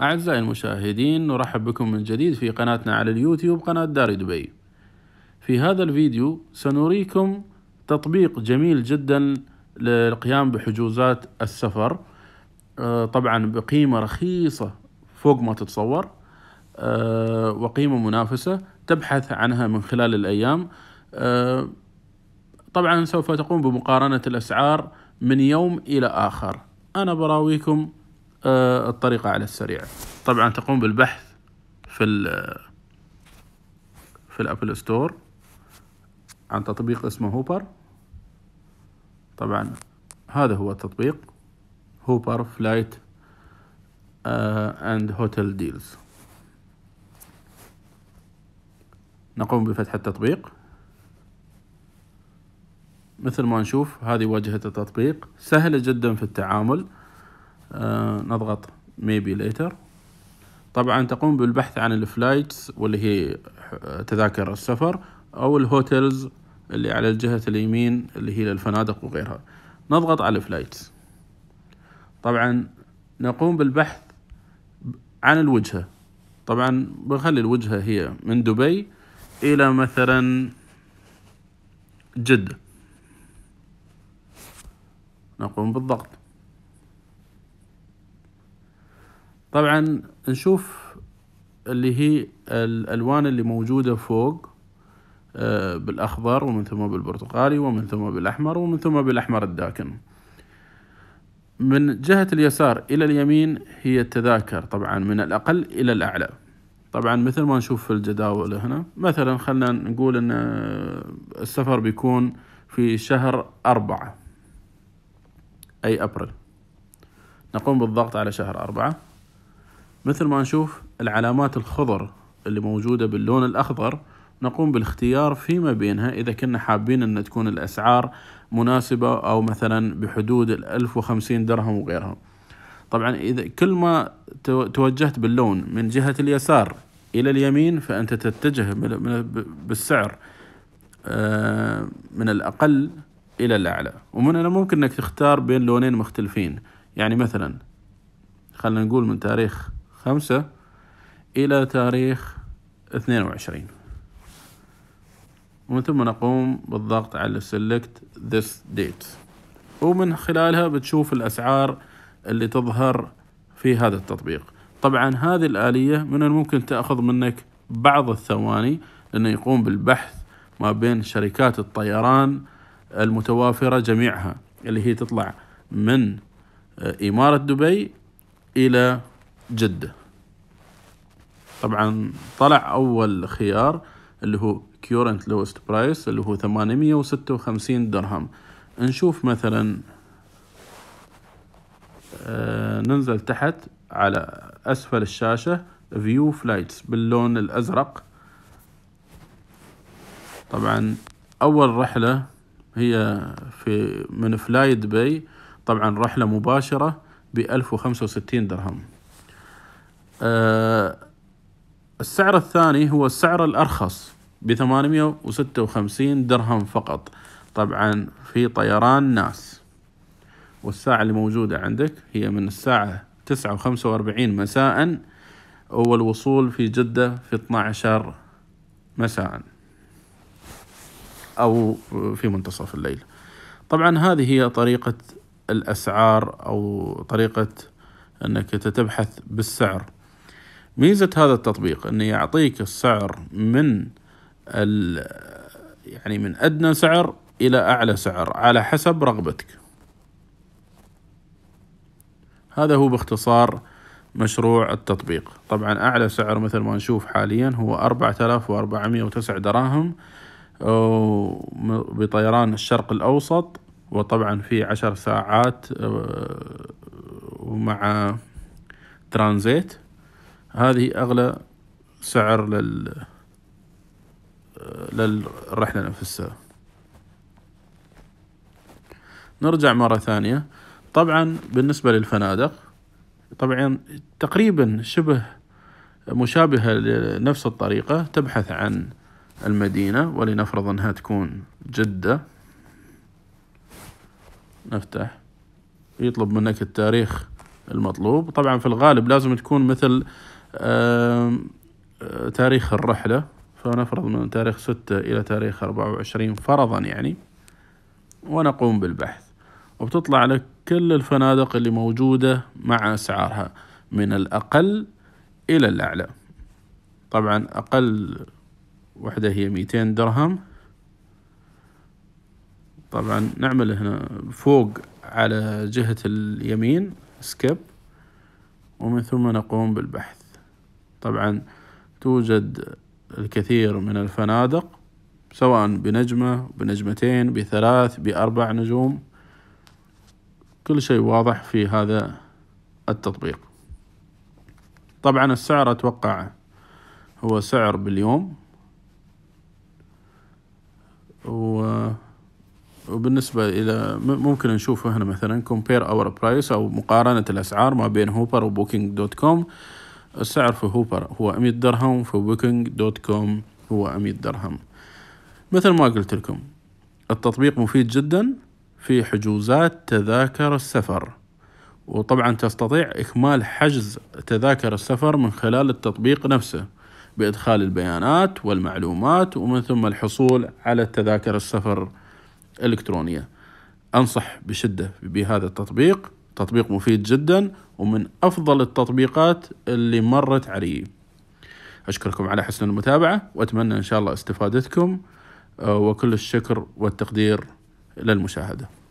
أعزائي المشاهدين نرحب بكم من جديد في قناتنا على اليوتيوب قناة داري دبي في هذا الفيديو سنريكم تطبيق جميل جدا للقيام بحجوزات السفر آه، طبعا بقيمة رخيصة فوق ما تتصور آه، وقيمة منافسة تبحث عنها من خلال الأيام آه، طبعا سوف تقوم بمقارنة الأسعار من يوم إلى آخر أنا براويكم آه، الطريقة على السريع طبعا تقوم بالبحث في في الابل ستور عن تطبيق اسمه هوبر طبعا هذا هو التطبيق هوبر فلايت اند هوتيل ديلز نقوم بفتح التطبيق مثل ما نشوف هذه واجهة التطبيق سهلة جدا في التعامل آه، نضغط maybe later طبعا تقوم بالبحث عن الفلايتس واللي هي آه، تذاكر السفر أو الهوتيلز اللي على الجهة اليمين اللي هي للفنادق وغيرها نضغط على الفلايتس طبعا نقوم بالبحث عن الوجهة طبعا بخلي الوجهة هي من دبي إلى مثلا جدة نقوم بالضغط طبعا نشوف اللي هي الألوان اللي موجودة فوق آه، بالأخضر ومن ثم بالبرتقالي ومن ثم بالأحمر ومن ثم بالأحمر الداكن من جهة اليسار إلى اليمين هي التذاكر طبعا من الأقل إلى الأعلى طبعا مثل ما نشوف في الجداول هنا مثلا خلنا نقول أن السفر بيكون في شهر أربعة أي أبريل نقوم بالضغط على شهر أربعة مثل ما نشوف العلامات الخضر اللي موجودة باللون الأخضر نقوم بالاختيار فيما بينها إذا كنا حابين أن تكون الأسعار مناسبة أو مثلا بحدود الألف وخمسين درهم وغيرها طبعا إذا كل ما توجهت باللون من جهة اليسار إلى اليمين فأنت تتجه بالسعر آه، من الأقل إلى الأعلى ومن هنا ممكن أنك تختار بين لونين مختلفين يعني مثلا خلنا نقول من تاريخ خمسة إلى تاريخ اثنين وعشرين ومن ثم نقوم بالضغط على select this date ومن خلالها بتشوف الأسعار اللي تظهر في هذا التطبيق طبعا هذه الآلية من الممكن تأخذ منك بعض الثواني لأنه يقوم بالبحث ما بين شركات الطيران المتوافرة جميعها اللي هي تطلع من إمارة دبي إلى جدة طبعا طلع أول خيار اللي هو كيورنت لوست برايس اللي هو 856 درهم نشوف مثلا آه، ننزل تحت على أسفل الشاشة فيو فلايتس باللون الأزرق طبعا أول رحلة هي في من فلايد باي طبعا رحلة مباشرة بألف وخمسة وستين درهم آه، السعر الثاني هو السعر الأرخص ب 856 درهم فقط طبعا في طيران ناس والساعة اللي موجودة عندك هي من الساعة تسعة وخمسة وأربعين مساء والوصول في جدة في 12 مساء أو في منتصف الليل طبعا هذه هي طريقة الأسعار أو طريقة أنك تتبحث بالسعر ميزة هذا التطبيق انه يعطيك السعر من ال يعني من ادنى سعر الى اعلى سعر على حسب رغبتك هذا هو باختصار مشروع التطبيق طبعا اعلى سعر مثل ما نشوف حاليا هو 4409 دراهم بطيران الشرق الاوسط وطبعا في عشر ساعات ومع ترانزيت هذه أغلى سعر لل للرحلة نفسها نرجع مرة ثانية طبعا بالنسبة للفنادق طبعا تقريبا شبه مشابهة لنفس الطريقة تبحث عن المدينة ولنفرض أنها تكون جدة نفتح يطلب منك التاريخ المطلوب طبعا في الغالب لازم تكون مثل تاريخ الرحلة فنفرض من تاريخ ستة إلى تاريخ أربعة وعشرين فرضا يعني ونقوم بالبحث وبتطلع لك كل الفنادق اللي موجودة مع أسعارها من الأقل إلى الأعلى طبعا أقل وحدة هي ميتين درهم طبعا نعمل هنا فوق على جهة اليمين سكيب ومن ثم نقوم بالبحث طبعا توجد الكثير من الفنادق سواء بنجمة بنجمتين بثلاث بأربع نجوم كل شيء واضح في هذا التطبيق طبعا السعر أتوقع هو سعر باليوم وبالنسبة إلى ممكن نشوف هنا مثلا compare our price أو مقارنة الأسعار ما بين هوبر وبوكينج دوت كوم السعر في هوبر هو 100 درهم في بوكينج دوت كوم هو 100 درهم مثل ما قلت لكم التطبيق مفيد جدا في حجوزات تذاكر السفر وطبعا تستطيع إكمال حجز تذاكر السفر من خلال التطبيق نفسه بإدخال البيانات والمعلومات ومن ثم الحصول على تذاكر السفر الإلكترونية أنصح بشدة بهذا التطبيق تطبيق مفيد جدا ومن أفضل التطبيقات اللي مرت علي أشكركم على حسن المتابعة وأتمنى إن شاء الله استفادتكم آه، وكل الشكر والتقدير للمشاهده